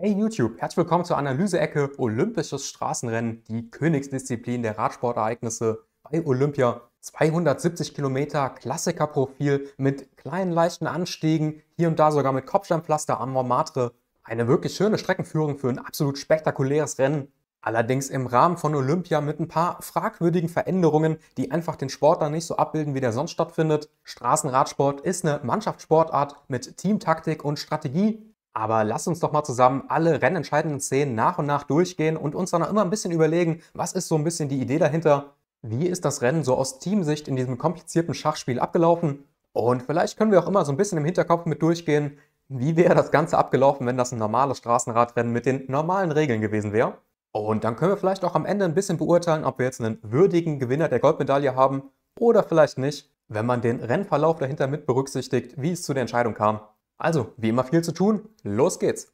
Hey YouTube, herzlich willkommen zur Analyseecke Olympisches Straßenrennen, die Königsdisziplin der Radsportereignisse bei Olympia. 270 Kilometer Klassikerprofil mit kleinen leichten Anstiegen, hier und da sogar mit Kopfsteinpflaster am Montmartre. Eine wirklich schöne Streckenführung für ein absolut spektakuläres Rennen. Allerdings im Rahmen von Olympia mit ein paar fragwürdigen Veränderungen, die einfach den Sport dann nicht so abbilden, wie der sonst stattfindet. Straßenradsport ist eine Mannschaftssportart mit Teamtaktik und Strategie aber lass uns doch mal zusammen alle rennentscheidenden Szenen nach und nach durchgehen und uns dann immer ein bisschen überlegen, was ist so ein bisschen die Idee dahinter, wie ist das Rennen so aus Teamsicht in diesem komplizierten Schachspiel abgelaufen und vielleicht können wir auch immer so ein bisschen im Hinterkopf mit durchgehen, wie wäre das Ganze abgelaufen, wenn das ein normales Straßenradrennen mit den normalen Regeln gewesen wäre. Und dann können wir vielleicht auch am Ende ein bisschen beurteilen, ob wir jetzt einen würdigen Gewinner der Goldmedaille haben oder vielleicht nicht, wenn man den Rennverlauf dahinter mit berücksichtigt, wie es zu der Entscheidung kam. Also, wie immer viel zu tun, los geht's!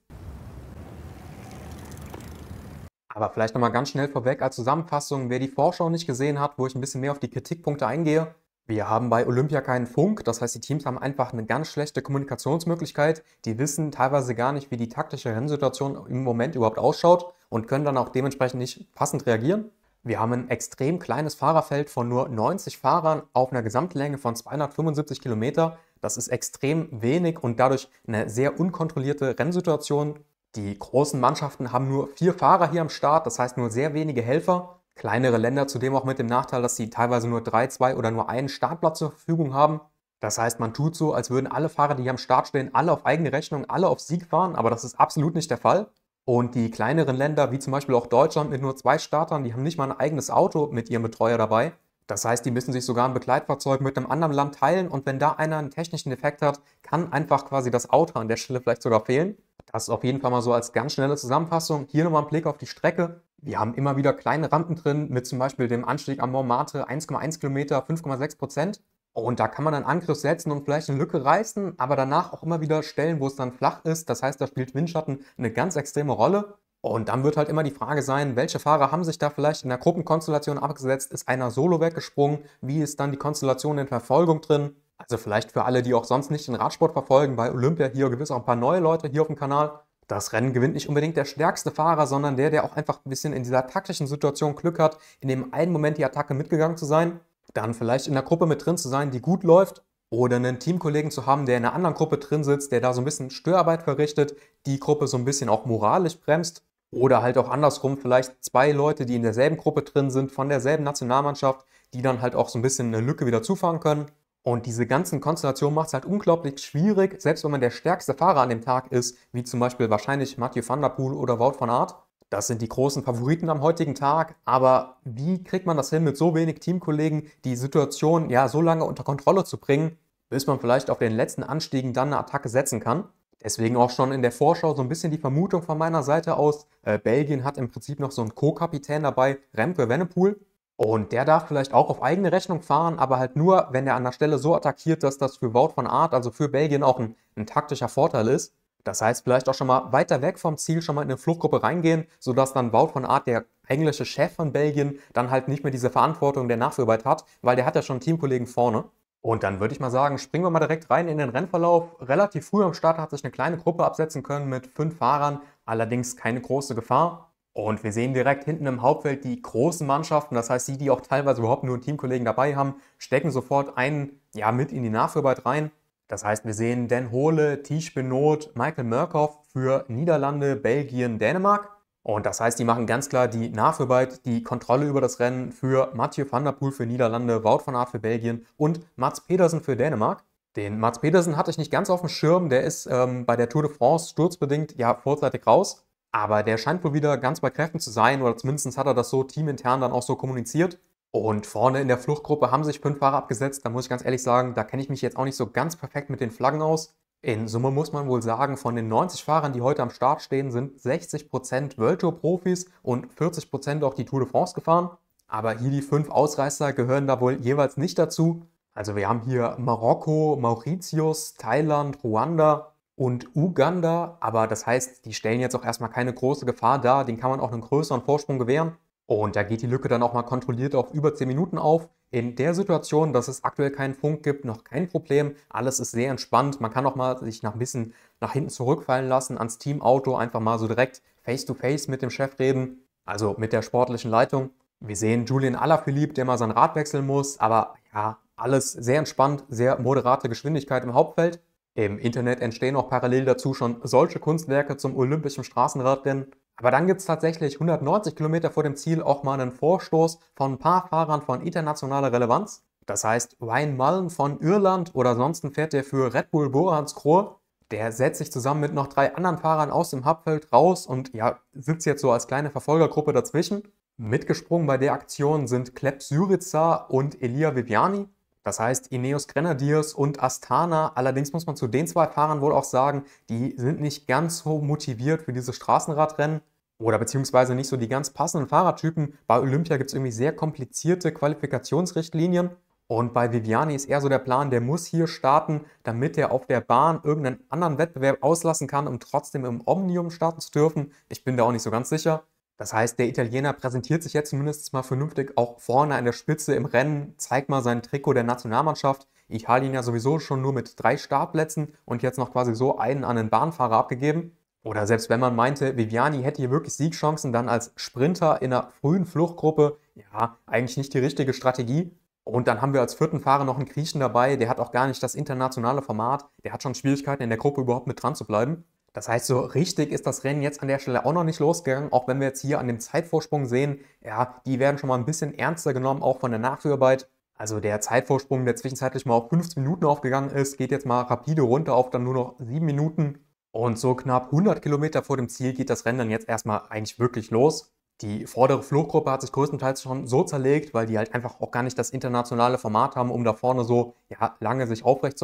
Aber vielleicht nochmal ganz schnell vorweg als Zusammenfassung, wer die Vorschau nicht gesehen hat, wo ich ein bisschen mehr auf die Kritikpunkte eingehe. Wir haben bei Olympia keinen Funk, das heißt die Teams haben einfach eine ganz schlechte Kommunikationsmöglichkeit. Die wissen teilweise gar nicht, wie die taktische Rennsituation im Moment überhaupt ausschaut und können dann auch dementsprechend nicht passend reagieren. Wir haben ein extrem kleines Fahrerfeld von nur 90 Fahrern auf einer Gesamtlänge von 275 Kilometer. Das ist extrem wenig und dadurch eine sehr unkontrollierte Rennsituation. Die großen Mannschaften haben nur vier Fahrer hier am Start, das heißt nur sehr wenige Helfer. Kleinere Länder zudem auch mit dem Nachteil, dass sie teilweise nur drei, zwei oder nur einen Startplatz zur Verfügung haben. Das heißt, man tut so, als würden alle Fahrer, die hier am Start stehen, alle auf eigene Rechnung, alle auf Sieg fahren, aber das ist absolut nicht der Fall. Und die kleineren Länder, wie zum Beispiel auch Deutschland mit nur zwei Startern, die haben nicht mal ein eigenes Auto mit ihrem Betreuer dabei. Das heißt, die müssen sich sogar ein Begleitfahrzeug mit einem anderen Land teilen und wenn da einer einen technischen Defekt hat, kann einfach quasi das Auto an der Stelle vielleicht sogar fehlen. Das ist auf jeden Fall mal so als ganz schnelle Zusammenfassung. Hier nochmal ein Blick auf die Strecke. Wir haben immer wieder kleine Rampen drin, mit zum Beispiel dem Anstieg am Montmartre 1,1 Kilometer, 5,6 Prozent. Und da kann man einen Angriff setzen und vielleicht eine Lücke reißen, aber danach auch immer wieder Stellen, wo es dann flach ist. Das heißt, da spielt Windschatten eine ganz extreme Rolle. Und dann wird halt immer die Frage sein, welche Fahrer haben sich da vielleicht in der Gruppenkonstellation abgesetzt? Ist einer solo weggesprungen? Wie ist dann die Konstellation in Verfolgung drin? Also vielleicht für alle, die auch sonst nicht den Radsport verfolgen, bei Olympia hier gewiss auch ein paar neue Leute hier auf dem Kanal. Das Rennen gewinnt nicht unbedingt der stärkste Fahrer, sondern der, der auch einfach ein bisschen in dieser taktischen Situation Glück hat, in dem einen Moment die Attacke mitgegangen zu sein, dann vielleicht in der Gruppe mit drin zu sein, die gut läuft oder einen Teamkollegen zu haben, der in einer anderen Gruppe drin sitzt, der da so ein bisschen Störarbeit verrichtet, die Gruppe so ein bisschen auch moralisch bremst oder halt auch andersrum, vielleicht zwei Leute, die in derselben Gruppe drin sind, von derselben Nationalmannschaft, die dann halt auch so ein bisschen eine Lücke wieder zufahren können. Und diese ganzen Konstellationen macht es halt unglaublich schwierig, selbst wenn man der stärkste Fahrer an dem Tag ist, wie zum Beispiel wahrscheinlich Mathieu van der Poel oder Wout van Aert. Das sind die großen Favoriten am heutigen Tag, aber wie kriegt man das hin, mit so wenig Teamkollegen die Situation ja so lange unter Kontrolle zu bringen, bis man vielleicht auf den letzten Anstiegen dann eine Attacke setzen kann? Deswegen auch schon in der Vorschau so ein bisschen die Vermutung von meiner Seite aus. Äh, Belgien hat im Prinzip noch so einen Co-Kapitän dabei, Remke Wennepool. Und der darf vielleicht auch auf eigene Rechnung fahren, aber halt nur, wenn er an der Stelle so attackiert, dass das für Wout von Art, also für Belgien, auch ein, ein taktischer Vorteil ist. Das heißt, vielleicht auch schon mal weiter weg vom Ziel, schon mal in eine Fluchtgruppe reingehen, sodass dann Wout von Art, der englische Chef von Belgien, dann halt nicht mehr diese Verantwortung der Nachführarbeit hat, weil der hat ja schon Teamkollegen vorne. Und dann würde ich mal sagen, springen wir mal direkt rein in den Rennverlauf. Relativ früh am Start hat sich eine kleine Gruppe absetzen können mit fünf Fahrern, allerdings keine große Gefahr. Und wir sehen direkt hinten im Hauptfeld die großen Mannschaften, das heißt die, die auch teilweise überhaupt nur einen Teamkollegen dabei haben, stecken sofort einen ja, mit in die Nachführarbeit rein. Das heißt, wir sehen Dan Hohle, Tisch Benot, Michael Murkoff für Niederlande, Belgien, Dänemark. Und das heißt, die machen ganz klar die Nachführarbeit, die Kontrolle über das Rennen für Mathieu van der Poel für Niederlande, Wout van Aert für Belgien und Mats Pedersen für Dänemark. Den Mats Pedersen hatte ich nicht ganz auf dem Schirm, der ist ähm, bei der Tour de France sturzbedingt ja vorzeitig raus, aber der scheint wohl wieder ganz bei Kräften zu sein oder zumindest hat er das so teamintern dann auch so kommuniziert. Und vorne in der Fluchtgruppe haben sich fünf Fahrer abgesetzt, da muss ich ganz ehrlich sagen, da kenne ich mich jetzt auch nicht so ganz perfekt mit den Flaggen aus. In Summe muss man wohl sagen, von den 90 Fahrern, die heute am Start stehen, sind 60% World Tour Profis und 40% auch die Tour de France gefahren. Aber hier die fünf Ausreißer gehören da wohl jeweils nicht dazu. Also wir haben hier Marokko, Mauritius, Thailand, Ruanda und Uganda. Aber das heißt, die stellen jetzt auch erstmal keine große Gefahr dar. Den kann man auch einen größeren Vorsprung gewähren. Und da geht die Lücke dann auch mal kontrolliert auf über 10 Minuten auf. In der Situation, dass es aktuell keinen Funk gibt, noch kein Problem. Alles ist sehr entspannt. Man kann auch mal sich nach ein bisschen nach hinten zurückfallen lassen, ans Teamauto einfach mal so direkt face to face mit dem Chef reden, also mit der sportlichen Leitung. Wir sehen Julian Alaphilippe, der mal sein Rad wechseln muss, aber ja, alles sehr entspannt, sehr moderate Geschwindigkeit im Hauptfeld. Im Internet entstehen auch parallel dazu schon solche Kunstwerke zum olympischen Straßenradrennen. Aber dann gibt es tatsächlich 190 Kilometer vor dem Ziel auch mal einen Vorstoß von ein paar Fahrern von internationaler Relevanz. Das heißt, Ryan Mullen von Irland oder sonst fährt der für Red Bull Borans Kroh. Der setzt sich zusammen mit noch drei anderen Fahrern aus dem Hubfeld raus und ja, sitzt jetzt so als kleine Verfolgergruppe dazwischen. Mitgesprungen bei der Aktion sind Kleb Syriza und Elia Viviani. Das heißt Ineos Grenadiers und Astana. Allerdings muss man zu den zwei Fahrern wohl auch sagen, die sind nicht ganz so motiviert für diese Straßenradrennen oder beziehungsweise nicht so die ganz passenden Fahrertypen. Bei Olympia gibt es irgendwie sehr komplizierte Qualifikationsrichtlinien. Und bei Viviani ist eher so der Plan, der muss hier starten, damit er auf der Bahn irgendeinen anderen Wettbewerb auslassen kann, um trotzdem im Omnium starten zu dürfen. Ich bin da auch nicht so ganz sicher. Das heißt, der Italiener präsentiert sich jetzt zumindest mal vernünftig auch vorne an der Spitze im Rennen, zeigt mal sein Trikot der Nationalmannschaft. Italien ja sowieso schon nur mit drei Startplätzen und jetzt noch quasi so einen an den Bahnfahrer abgegeben. Oder selbst wenn man meinte, Viviani hätte hier wirklich Siegchancen, dann als Sprinter in einer frühen Fluchtgruppe, ja, eigentlich nicht die richtige Strategie. Und dann haben wir als vierten Fahrer noch einen Griechen dabei, der hat auch gar nicht das internationale Format, der hat schon Schwierigkeiten in der Gruppe überhaupt mit dran zu bleiben. Das heißt, so richtig ist das Rennen jetzt an der Stelle auch noch nicht losgegangen, auch wenn wir jetzt hier an dem Zeitvorsprung sehen, ja, die werden schon mal ein bisschen ernster genommen, auch von der Nachführarbeit. Also der Zeitvorsprung, der zwischenzeitlich mal auf 15 Minuten aufgegangen ist, geht jetzt mal rapide runter auf dann nur noch 7 Minuten. Und so knapp 100 Kilometer vor dem Ziel geht das Rennen dann jetzt erstmal eigentlich wirklich los. Die vordere Fluggruppe hat sich größtenteils schon so zerlegt, weil die halt einfach auch gar nicht das internationale Format haben, um da vorne so ja, lange sich aufrecht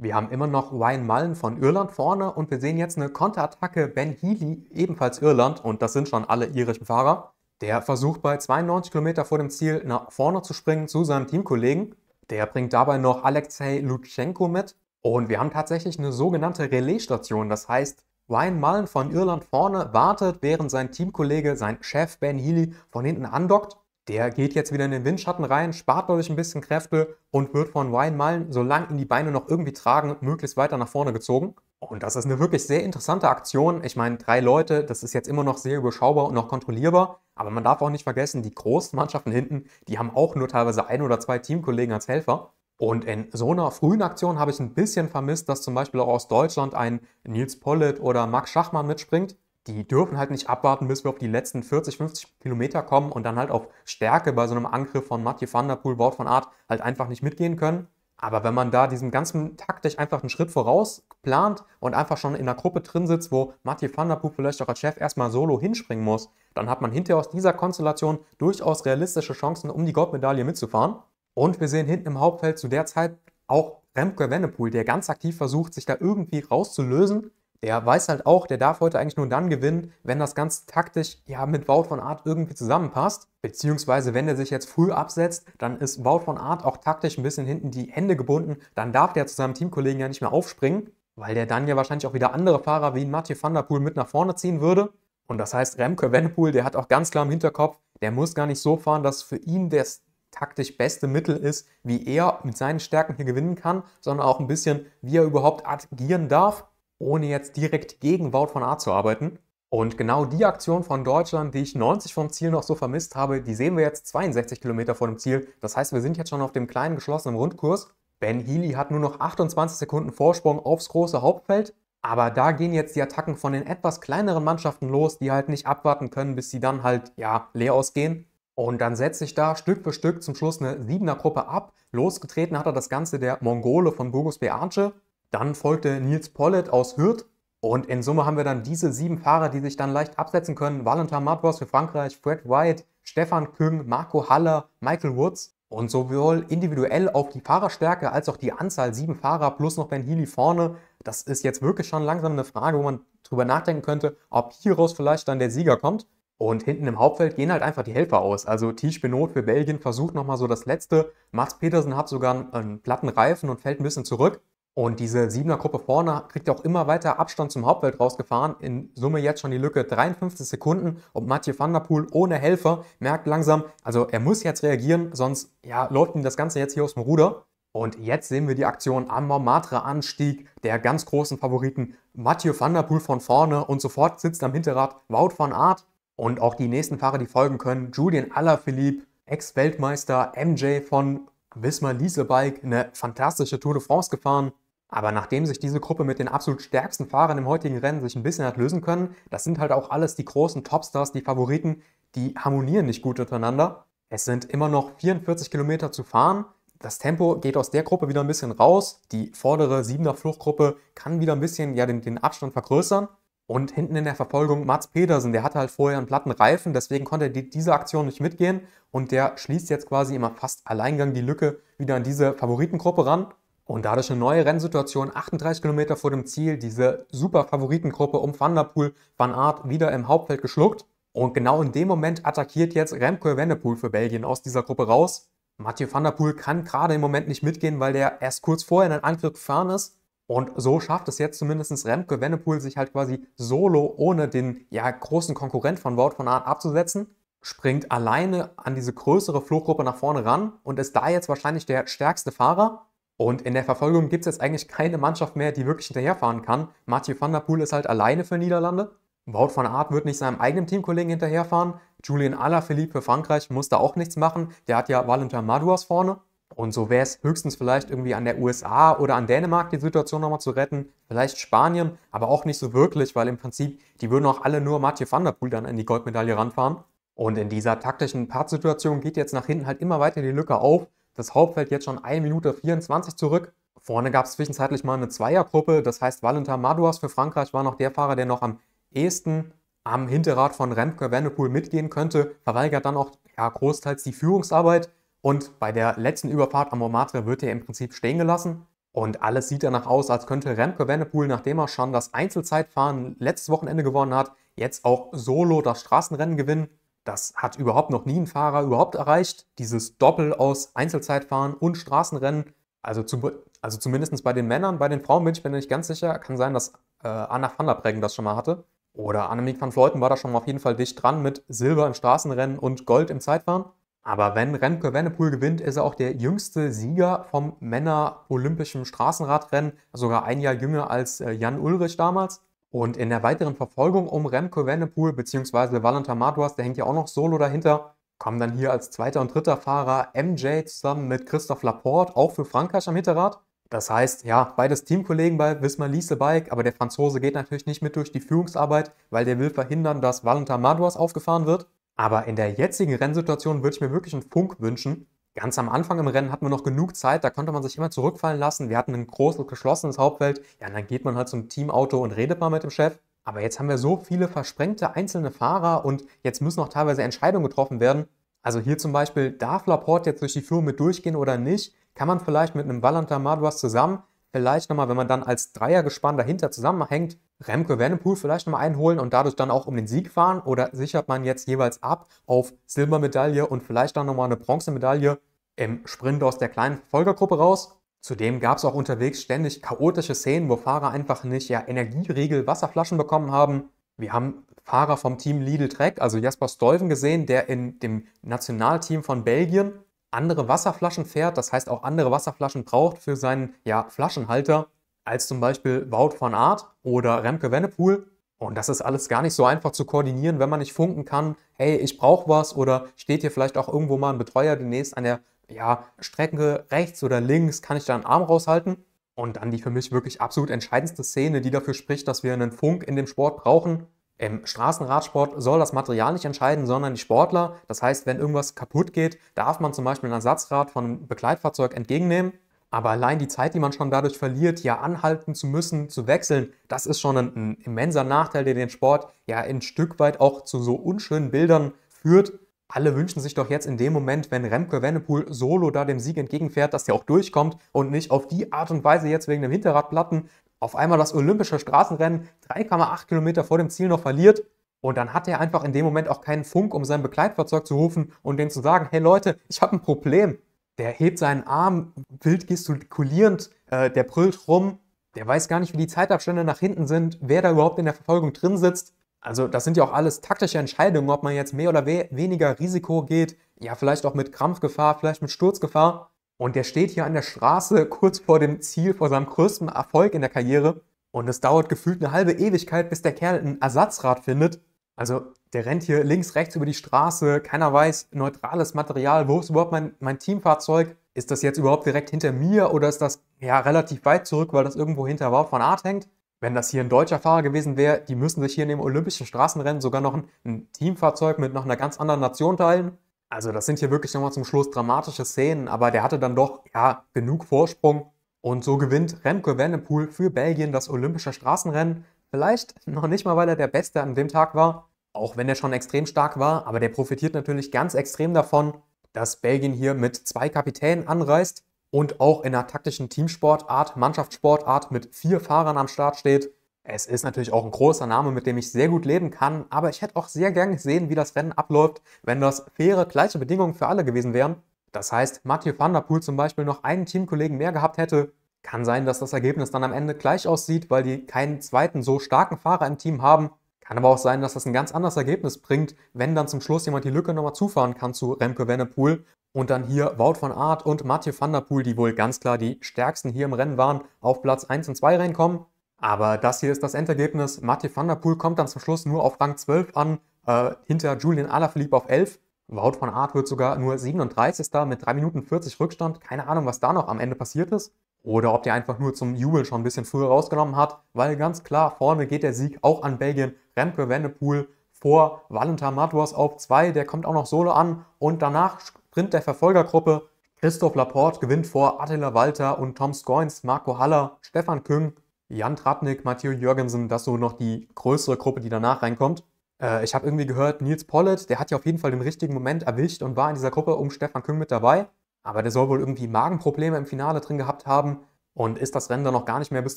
wir haben immer noch Ryan Mullen von Irland vorne und wir sehen jetzt eine Konterattacke Ben Healy, ebenfalls Irland, und das sind schon alle irischen Fahrer. Der versucht bei 92 Kilometer vor dem Ziel nach vorne zu springen zu seinem Teamkollegen. Der bringt dabei noch Alexei Lutschenko mit. Und wir haben tatsächlich eine sogenannte Relaisstation. Das heißt, Ryan Mullen von Irland vorne wartet, während sein Teamkollege, sein Chef Ben Healy, von hinten andockt. Der geht jetzt wieder in den Windschatten rein, spart dadurch ein bisschen Kräfte und wird von Ryan Mullen, solange ihn die Beine noch irgendwie tragen, möglichst weiter nach vorne gezogen. Und das ist eine wirklich sehr interessante Aktion. Ich meine, drei Leute, das ist jetzt immer noch sehr überschaubar und noch kontrollierbar. Aber man darf auch nicht vergessen, die großen Mannschaften hinten, die haben auch nur teilweise ein oder zwei Teamkollegen als Helfer. Und in so einer frühen Aktion habe ich ein bisschen vermisst, dass zum Beispiel auch aus Deutschland ein Nils Pollitt oder Max Schachmann mitspringt die dürfen halt nicht abwarten, bis wir auf die letzten 40, 50 Kilometer kommen und dann halt auf Stärke bei so einem Angriff von Mathieu van der Poel, Wort von Art halt einfach nicht mitgehen können. Aber wenn man da diesem ganzen taktisch einfach einen Schritt voraus plant und einfach schon in einer Gruppe drin sitzt, wo Mathieu van der Poel vielleicht auch als Chef erstmal solo hinspringen muss, dann hat man hinterher aus dieser Konstellation durchaus realistische Chancen, um die Goldmedaille mitzufahren. Und wir sehen hinten im Hauptfeld zu der Zeit auch Remco Wennepool, der ganz aktiv versucht, sich da irgendwie rauszulösen der weiß halt auch, der darf heute eigentlich nur dann gewinnen, wenn das Ganze taktisch ja mit Wout von Art irgendwie zusammenpasst. Beziehungsweise, wenn er sich jetzt früh absetzt, dann ist Wout von Art auch taktisch ein bisschen hinten die Hände gebunden. Dann darf der zu seinem Teamkollegen ja nicht mehr aufspringen, weil der dann ja wahrscheinlich auch wieder andere Fahrer wie Mathieu van der Poel mit nach vorne ziehen würde. Und das heißt, Remco Evenepoel, der hat auch ganz klar im Hinterkopf, der muss gar nicht so fahren, dass für ihn das taktisch beste Mittel ist, wie er mit seinen Stärken hier gewinnen kann, sondern auch ein bisschen, wie er überhaupt agieren darf ohne jetzt direkt gegen Wout von Art zu arbeiten. Und genau die Aktion von Deutschland, die ich 90 vom Ziel noch so vermisst habe, die sehen wir jetzt 62 Kilometer vor dem Ziel. Das heißt, wir sind jetzt schon auf dem kleinen geschlossenen Rundkurs. Ben Healy hat nur noch 28 Sekunden Vorsprung aufs große Hauptfeld. Aber da gehen jetzt die Attacken von den etwas kleineren Mannschaften los, die halt nicht abwarten können, bis sie dann halt, ja, leer ausgehen. Und dann setzt sich da Stück für Stück zum Schluss eine Siebener-Gruppe ab. Losgetreten hat er das Ganze der Mongole von Burgos Bearche. Dann folgte Nils Pollet aus Hürth. Und in Summe haben wir dann diese sieben Fahrer, die sich dann leicht absetzen können. Valentin Matbos für Frankreich, Fred White, Stefan Küng, Marco Haller, Michael Woods. Und sowohl individuell auf die Fahrerstärke als auch die Anzahl sieben Fahrer plus noch Ben Healy vorne, das ist jetzt wirklich schon langsam eine Frage, wo man drüber nachdenken könnte, ob hieraus vielleicht dann der Sieger kommt. Und hinten im Hauptfeld gehen halt einfach die Helfer aus. Also Tisch Benot für Belgien versucht nochmal so das Letzte. Mats Petersen hat sogar einen, einen platten Reifen und fällt ein bisschen zurück. Und diese Siebener-Gruppe vorne kriegt auch immer weiter Abstand zum Hauptwelt rausgefahren. In Summe jetzt schon die Lücke 53 Sekunden. Und Mathieu van der Poel ohne Helfer merkt langsam, also er muss jetzt reagieren, sonst ja, läuft ihm das Ganze jetzt hier aus dem Ruder. Und jetzt sehen wir die Aktion am Montmartre-Anstieg der ganz großen Favoriten. Mathieu van der Poel von vorne und sofort sitzt am Hinterrad Wout van Aert. Und auch die nächsten Fahrer, die folgen können, Julien Alaphilippe, Ex-Weltmeister MJ von Wismar Lieselbike, eine fantastische Tour de France gefahren. Aber nachdem sich diese Gruppe mit den absolut stärksten Fahrern im heutigen Rennen sich ein bisschen hat lösen können, das sind halt auch alles die großen Topstars, die Favoriten, die harmonieren nicht gut untereinander. Es sind immer noch 44 Kilometer zu fahren. Das Tempo geht aus der Gruppe wieder ein bisschen raus. Die vordere 7er Fluchtgruppe kann wieder ein bisschen ja, den, den Abstand vergrößern. Und hinten in der Verfolgung Mats Pedersen, der hatte halt vorher einen platten Reifen, deswegen konnte er die, diese Aktion nicht mitgehen und der schließt jetzt quasi immer fast Alleingang die Lücke wieder an diese Favoritengruppe ran. Und dadurch eine neue Rennsituation, 38 Kilometer vor dem Ziel, diese super Favoritengruppe um Van Van Aert wieder im Hauptfeld geschluckt. Und genau in dem Moment attackiert jetzt Remco Evenepoel für Belgien aus dieser Gruppe raus. Mathieu van der Poel kann gerade im Moment nicht mitgehen, weil der erst kurz vorher in den Angriff gefahren ist. Und so schafft es jetzt zumindest Remco Evenepoel, sich halt quasi solo ohne den ja, großen Konkurrent von Wout von Aert abzusetzen springt alleine an diese größere Fluggruppe nach vorne ran und ist da jetzt wahrscheinlich der stärkste Fahrer. Und in der Verfolgung gibt es jetzt eigentlich keine Mannschaft mehr, die wirklich hinterherfahren kann. Mathieu van der Poel ist halt alleine für Niederlande. Wout van Aert wird nicht seinem eigenen Teamkollegen hinterherfahren. Julien Alaphilippe für Frankreich muss da auch nichts machen. Der hat ja Valentin Maduas vorne. Und so wäre es höchstens vielleicht irgendwie an der USA oder an Dänemark die Situation nochmal zu retten. Vielleicht Spanien, aber auch nicht so wirklich, weil im Prinzip, die würden auch alle nur Mathieu van der Poel dann in die Goldmedaille ranfahren. Und in dieser taktischen Partsituation geht jetzt nach hinten halt immer weiter die Lücke auf das Hauptfeld jetzt schon 1 Minute 24 zurück. Vorne gab es zwischenzeitlich mal eine Zweiergruppe, das heißt Valentin Madouas für Frankreich war noch der Fahrer, der noch am ehesten am Hinterrad von Remke Vanderpool mitgehen könnte, verweigert dann auch ja, großteils die Führungsarbeit und bei der letzten Überfahrt am Montmartre wird er im Prinzip stehen gelassen. Und alles sieht danach aus, als könnte Remke Wennepool, nachdem er schon das Einzelzeitfahren letztes Wochenende gewonnen hat, jetzt auch solo das Straßenrennen gewinnen. Das hat überhaupt noch nie ein Fahrer überhaupt erreicht. Dieses Doppel aus Einzelzeitfahren und Straßenrennen. Also, zu, also zumindest bei den Männern, bei den Frauen bin ich mir nicht ganz sicher. Kann sein, dass äh, Anna van der Breggen das schon mal hatte. Oder Annemiek van Fleuten war da schon mal auf jeden Fall dicht dran mit Silber im Straßenrennen und Gold im Zeitfahren. Aber wenn Remke Wennepool gewinnt, ist er auch der jüngste Sieger vom Männer-Olympischen Straßenradrennen, sogar ein Jahr jünger als äh, Jan Ulrich damals. Und in der weiteren Verfolgung um Remco Evenepoel bzw. Valentin Madouas, der hängt ja auch noch solo dahinter, kommen dann hier als zweiter und dritter Fahrer MJ zusammen mit Christophe Laporte, auch für Frankreich am Hinterrad. Das heißt, ja, beides Teamkollegen bei Wismar Liese Bike, aber der Franzose geht natürlich nicht mit durch die Führungsarbeit, weil der will verhindern, dass Valentin Madouas aufgefahren wird. Aber in der jetzigen Rennsituation würde ich mir wirklich einen Funk wünschen, Ganz am Anfang im Rennen hatten wir noch genug Zeit, da konnte man sich immer zurückfallen lassen. Wir hatten ein großes, geschlossenes Hauptfeld. Ja, und dann geht man halt zum Teamauto und redet mal mit dem Chef. Aber jetzt haben wir so viele versprengte einzelne Fahrer und jetzt müssen auch teilweise Entscheidungen getroffen werden. Also hier zum Beispiel, darf Laporte jetzt durch die Führung mit durchgehen oder nicht? Kann man vielleicht mit einem Valentin Madouas zusammen, vielleicht nochmal, wenn man dann als Dreiergespann dahinter zusammenhängt, Remco Venepool vielleicht nochmal einholen und dadurch dann auch um den Sieg fahren? Oder sichert man jetzt jeweils ab auf Silbermedaille und vielleicht dann nochmal eine Bronzemedaille? im Sprint aus der kleinen Verfolgergruppe raus. Zudem gab es auch unterwegs ständig chaotische Szenen, wo Fahrer einfach nicht ja Energieriegel, Wasserflaschen bekommen haben. Wir haben Fahrer vom Team Lidl Trek, also Jasper Stolven gesehen, der in dem Nationalteam von Belgien andere Wasserflaschen fährt, das heißt auch andere Wasserflaschen braucht für seinen ja, Flaschenhalter, als zum Beispiel Wout van Aert oder Remke Wennepool. Und das ist alles gar nicht so einfach zu koordinieren, wenn man nicht funken kann, hey, ich brauche was oder steht hier vielleicht auch irgendwo mal ein Betreuer demnächst an der ja, Strecke rechts oder links, kann ich da einen Arm raushalten? Und dann die für mich wirklich absolut entscheidendste Szene, die dafür spricht, dass wir einen Funk in dem Sport brauchen. Im Straßenradsport soll das Material nicht entscheiden, sondern die Sportler. Das heißt, wenn irgendwas kaputt geht, darf man zum Beispiel ein Ersatzrad von einem Begleitfahrzeug entgegennehmen. Aber allein die Zeit, die man schon dadurch verliert, ja anhalten zu müssen, zu wechseln, das ist schon ein, ein immenser Nachteil, der den Sport ja ein Stück weit auch zu so unschönen Bildern führt alle wünschen sich doch jetzt in dem Moment, wenn Remco Evenepoel solo da dem Sieg entgegenfährt, dass der auch durchkommt und nicht auf die Art und Weise jetzt wegen dem Hinterradplatten auf einmal das olympische Straßenrennen 3,8 Kilometer vor dem Ziel noch verliert. Und dann hat er einfach in dem Moment auch keinen Funk, um sein Begleitfahrzeug zu rufen und denen zu sagen, hey Leute, ich habe ein Problem. Der hebt seinen Arm wild gestikulierend, äh, der brüllt rum, der weiß gar nicht, wie die Zeitabstände nach hinten sind, wer da überhaupt in der Verfolgung drin sitzt. Also das sind ja auch alles taktische Entscheidungen, ob man jetzt mehr oder we weniger Risiko geht, ja vielleicht auch mit Krampfgefahr, vielleicht mit Sturzgefahr. Und der steht hier an der Straße kurz vor dem Ziel, vor seinem größten Erfolg in der Karriere. Und es dauert gefühlt eine halbe Ewigkeit, bis der Kerl ein Ersatzrad findet. Also der rennt hier links, rechts über die Straße, keiner weiß, neutrales Material, wo ist überhaupt mein, mein Teamfahrzeug? Ist das jetzt überhaupt direkt hinter mir oder ist das ja relativ weit zurück, weil das irgendwo hinter Wout von Art hängt? Wenn das hier ein deutscher Fahrer gewesen wäre, die müssen sich hier in dem olympischen Straßenrennen sogar noch ein, ein Teamfahrzeug mit noch einer ganz anderen Nation teilen. Also das sind hier wirklich nochmal zum Schluss dramatische Szenen, aber der hatte dann doch, ja, genug Vorsprung. Und so gewinnt Remco Vandepool für Belgien das olympische Straßenrennen. Vielleicht noch nicht mal, weil er der Beste an dem Tag war, auch wenn er schon extrem stark war, aber der profitiert natürlich ganz extrem davon, dass Belgien hier mit zwei Kapitänen anreist und auch in einer taktischen Teamsportart, Mannschaftssportart mit vier Fahrern am Start steht. Es ist natürlich auch ein großer Name, mit dem ich sehr gut leben kann, aber ich hätte auch sehr gern gesehen, wie das Rennen abläuft, wenn das faire, gleiche Bedingungen für alle gewesen wären. Das heißt, Mathieu van der Poel zum Beispiel noch einen Teamkollegen mehr gehabt hätte. Kann sein, dass das Ergebnis dann am Ende gleich aussieht, weil die keinen zweiten so starken Fahrer im Team haben. Kann aber auch sein, dass das ein ganz anderes Ergebnis bringt, wenn dann zum Schluss jemand die Lücke nochmal zufahren kann zu Remke Venepool und dann hier Wout van Aert und Mathieu van der Poel, die wohl ganz klar die stärksten hier im Rennen waren, auf Platz 1 und 2 reinkommen. Aber das hier ist das Endergebnis. Mathieu van der Poel kommt dann zum Schluss nur auf Rang 12 an, äh, hinter Julian Alaphilippe auf 11. Wout van Aert wird sogar nur 37. mit 3 Minuten 40 Rückstand. Keine Ahnung, was da noch am Ende passiert ist oder ob der einfach nur zum Jubeln schon ein bisschen früher rausgenommen hat, weil ganz klar vorne geht der Sieg auch an Belgien. Remke Wendepool vor Valentin Matuas auf 2, der kommt auch noch solo an und danach Sprint der Verfolgergruppe. Christoph Laporte gewinnt vor Attila Walter und Tom Scoins, Marco Haller, Stefan Küng, Jan Tratnik, Matthieu Jürgensen, das ist so noch die größere Gruppe, die danach reinkommt. Äh, ich habe irgendwie gehört, Nils Pollitt, der hat ja auf jeden Fall den richtigen Moment erwischt und war in dieser Gruppe um Stefan Küng mit dabei. Aber der soll wohl irgendwie Magenprobleme im Finale drin gehabt haben und ist das Rennen dann noch gar nicht mehr bis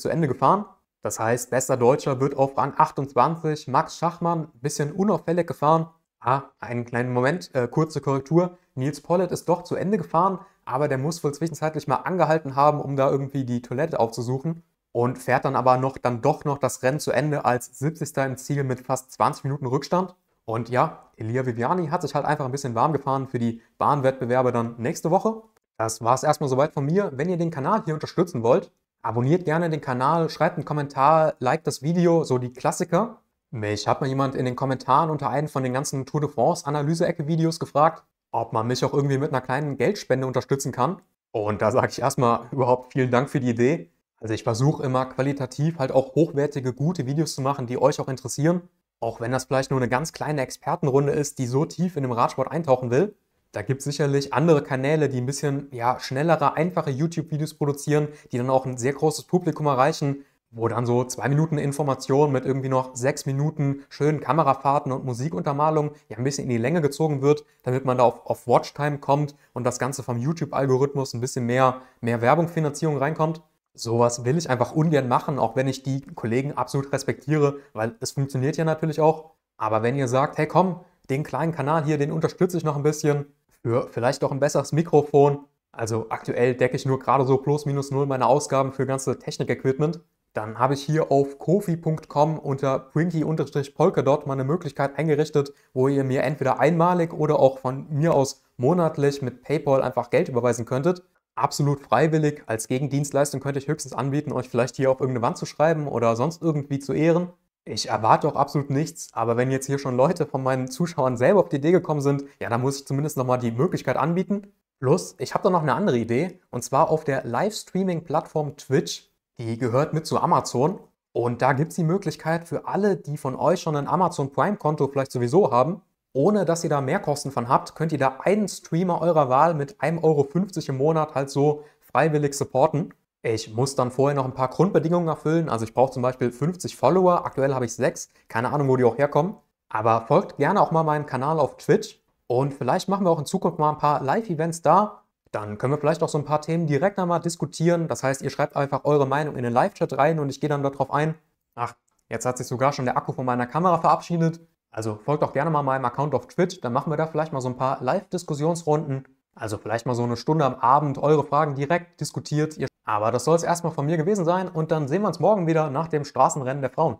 zu Ende gefahren. Das heißt, bester Deutscher wird auf Rang 28 Max Schachmann, ein bisschen unauffällig gefahren. Ah, einen kleinen Moment, äh, kurze Korrektur. Nils Pollitt ist doch zu Ende gefahren, aber der muss wohl zwischenzeitlich mal angehalten haben, um da irgendwie die Toilette aufzusuchen und fährt dann aber noch dann doch noch das Rennen zu Ende als 70. im Ziel mit fast 20 Minuten Rückstand. Und ja, Elia Viviani hat sich halt einfach ein bisschen warm gefahren für die Bahnwettbewerbe dann nächste Woche. Das war es erstmal soweit von mir. Wenn ihr den Kanal hier unterstützen wollt, abonniert gerne den Kanal, schreibt einen Kommentar, liked das Video, so die Klassiker. Mich hat mal jemand in den Kommentaren unter einen von den ganzen Tour de France Analyse-Ecke-Videos gefragt, ob man mich auch irgendwie mit einer kleinen Geldspende unterstützen kann. Und da sage ich erstmal überhaupt vielen Dank für die Idee. Also ich versuche immer qualitativ halt auch hochwertige, gute Videos zu machen, die euch auch interessieren. Auch wenn das vielleicht nur eine ganz kleine Expertenrunde ist, die so tief in den Radsport eintauchen will, da gibt es sicherlich andere Kanäle, die ein bisschen ja, schnellere, einfache YouTube-Videos produzieren, die dann auch ein sehr großes Publikum erreichen, wo dann so zwei Minuten Information mit irgendwie noch sechs Minuten schönen Kamerafahrten und Musikuntermalung ja ein bisschen in die Länge gezogen wird, damit man da auf, auf Watchtime kommt und das Ganze vom YouTube-Algorithmus ein bisschen mehr, mehr Werbungfinanzierung reinkommt sowas will ich einfach ungern machen, auch wenn ich die Kollegen absolut respektiere, weil es funktioniert ja natürlich auch. Aber wenn ihr sagt, hey komm, den kleinen Kanal hier, den unterstütze ich noch ein bisschen für vielleicht doch ein besseres Mikrofon. Also aktuell decke ich nur gerade so plus minus null meine Ausgaben für ganze Technik-Equipment. Dann habe ich hier auf kofi.com unter prinky-polkadot meine Möglichkeit eingerichtet, wo ihr mir entweder einmalig oder auch von mir aus monatlich mit PayPal einfach Geld überweisen könntet absolut freiwillig. Als Gegendienstleistung könnte ich höchstens anbieten, euch vielleicht hier auf irgendeine Wand zu schreiben oder sonst irgendwie zu ehren. Ich erwarte auch absolut nichts, aber wenn jetzt hier schon Leute von meinen Zuschauern selber auf die Idee gekommen sind, ja, dann muss ich zumindest nochmal die Möglichkeit anbieten. Plus, ich habe da noch eine andere Idee, und zwar auf der Livestreaming-Plattform Twitch. Die gehört mit zu Amazon. Und da gibt es die Möglichkeit für alle, die von euch schon ein Amazon Prime-Konto vielleicht sowieso haben, ohne dass ihr da Mehrkosten von habt, könnt ihr da einen Streamer eurer Wahl mit 1,50 Euro im Monat halt so freiwillig supporten. Ich muss dann vorher noch ein paar Grundbedingungen erfüllen. Also ich brauche zum Beispiel 50 Follower. Aktuell habe ich 6. Keine Ahnung, wo die auch herkommen. Aber folgt gerne auch mal meinem Kanal auf Twitch. Und vielleicht machen wir auch in Zukunft mal ein paar Live-Events da. Dann können wir vielleicht auch so ein paar Themen direkt nochmal diskutieren. Das heißt, ihr schreibt einfach eure Meinung in den Live-Chat rein und ich gehe dann darauf ein. Ach, jetzt hat sich sogar schon der Akku von meiner Kamera verabschiedet. Also folgt auch gerne mal meinem Account auf Twitch, dann machen wir da vielleicht mal so ein paar Live-Diskussionsrunden. Also vielleicht mal so eine Stunde am Abend eure Fragen direkt diskutiert. Aber das soll es erstmal von mir gewesen sein und dann sehen wir uns morgen wieder nach dem Straßenrennen der Frauen.